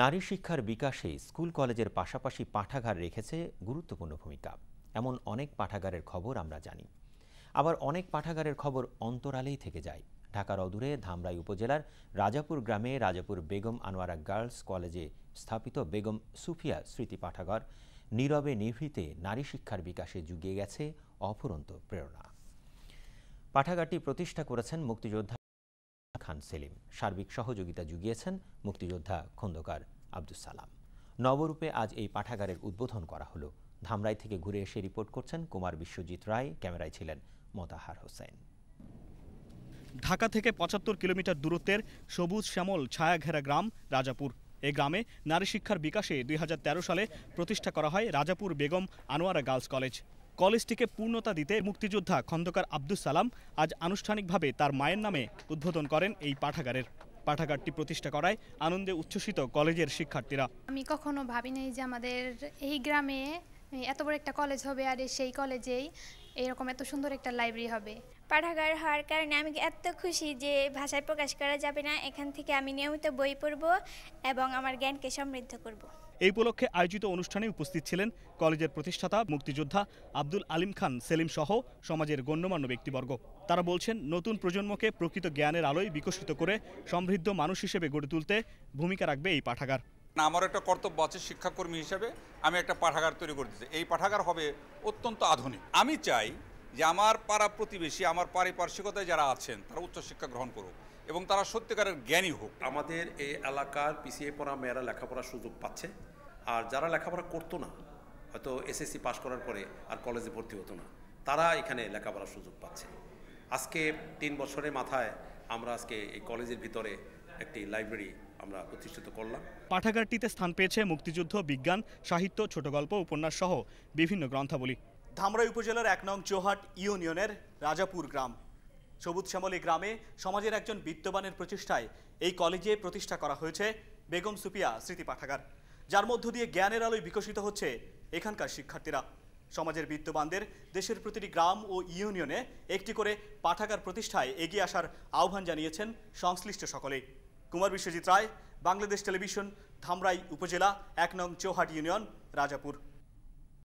নারী শিক্ষার বিকাশে স্কুল কলেজের পাশাপাশি পাঠাগার রেখেছে গুরুত্বপূর্ণ ভূমিকা এমন অনেক পাঠাগারের খবর আমরা জানি আবার অনেক পাঠাগারের খবর অন্তরালেই থেকে যায় ঢাকার অদূরে ধামরাই উপজেলার রাজাপুর গ্রামে রাজাপুর বেগম আনোয়ারা গার্লস কলেজে স্থাপিত বেগম সুফিয়া স্মৃতি পাঠাগার নীরবে নিভৃতে নারী শিক্ষার বিকাশে জুগিয়ে গেছে অফুরন্ত প্রেরণা পাঠাগারটি প্রতিষ্ঠা করেছেন মুক্তিযোদ্ধা খান সেলিম সার্বিক সহযোগিতা জুগিয়েছেন মুক্তিযোদ্ধা খন্দকার আব্দুস সালাম নবরূপে আজ এই পাঠাগারের উদ্বোধন করা হলো ধামরাই থেকে ঘুরে এসে রিপোর্ট করছেন কুমার বিশ্বজিৎ রায় ক্যামেরায় ছিলেন মতাহার হোসেন ঢাকা থেকে পঁচাত্তর কিলোমিটার দূরত্বের সবুজ শ্যামল ছায়াঘেরা গ্রাম রাজাপুর এ গ্রামে নারী শিক্ষার বিকাশে দুই সালে প্রতিষ্ঠা করা হয় রাজাপুর বেগম আনোয়ারা গার্লস কলেজ কলেজটিকে পূর্ণতা দিতে মুক্তিযোদ্ধা খন্দকার আব্দুল সালাম আজ আনুষ্ঠানিকভাবে তার মায়ের নামে উদ্বোধন করেন এই পাঠাগারের পাঠাগারটি প্রতিষ্ঠা করায় আনন্দে উচ্ছ্বসিত কলেজের শিক্ষার্থীরা আমি কখনো ভাবি নাই যে আমাদের এই গ্রামে এত বড় একটা কলেজ হবে আর সেই কলেজেই এরকম এত সুন্দর একটা লাইব্রেরি হবে পাঠাগার হওয়ার কারণে আমি এত খুশি যে ভাষায় প্রকাশ করা যাবে না এখান থেকে আমি নিয়মিত বই পড়ব এবং আমার জ্ঞানকে সমৃদ্ধ করব এই উপলক্ষে আয়োজিত অনুষ্ঠানে উপস্থিত ছিলেন কলেজের প্রতিষ্ঠাতা মুক্তিযোদ্ধা আব্দুল আলিম খান সেলিম সহ সমাজের গণ্যমান্য ব্যক্তিবর্গ তারা বলছেন নতুন প্রজন্মকে প্রকৃত জ্ঞানের আলোয় বিকশিত করে সমৃদ্ধ মানুষ হিসেবে গড়ে তুলতে ভূমিকা রাখবে এই পাঠাগার আমার একটা কর্তব্য আছে শিক্ষাকর্মী হিসেবে আমি একটা পাঠাগার তৈরি করে এই পাঠাগার হবে অত্যন্ত আধুনিক আমি চাই যে আমার পাড়া প্রতিবেশী আমার পারিপার্শ্বিকতায় যারা আছেন তারা উচ্চশিক্ষা গ্রহণ করুক এবং তারা সত্যিকারের জ্ঞানী হোক আমাদের এই এলাকার পিছিয়ে পড়া মেয়েরা লেখাপড়ার সুযোগ পাচ্ছে আর যারা লেখাপড়া করতো না হয়তো এসএসসি পাশ করার পরে আর কলেজে ভর্তি হতো না তারা এখানে লেখাপড়ার সুযোগ পাচ্ছে আজকে তিন বছরের মাথায় আমরা আজকে এই কলেজের ভিতরে একটি লাইব্রেরি আমরা প্রতিষ্ঠিত করলাম পাঠাগারটিতে স্থান পেয়েছে মুক্তিযুদ্ধ বিজ্ঞান সাহিত্য ছোট গল্প উপন্যাস সহ বিভিন্ন গ্রন্থাবলী ধামরাই উপজেলার এক নং চৌহাট ইউনিয়নের রাজাপুর গ্রাম সবুজ শ্যামল এই গ্রামে সমাজের একজন বিত্তবানের প্রচেষ্টায় এই কলেজে প্রতিষ্ঠা করা হয়েছে বেগম সুপিয়া স্মৃতি পাঠাগার যার মধ্য দিয়ে জ্ঞানের আলোয় বিকশিত হচ্ছে এখানকার শিক্ষার্থীরা সমাজের বিত্তবানদের দেশের প্রতিটি গ্রাম ও ইউনিয়নে একটি করে পাঠাগার প্রতিষ্ঠায় এগিয়ে আসার আহ্বান জানিয়েছেন সংশ্লিষ্ট সকলেই কুমার বিশ্বজিৎ রায় বাংলাদেশ টেলিভিশন ধামরাই উপজেলা এক নং চৌহাট ইউনিয়ন রাজাপুর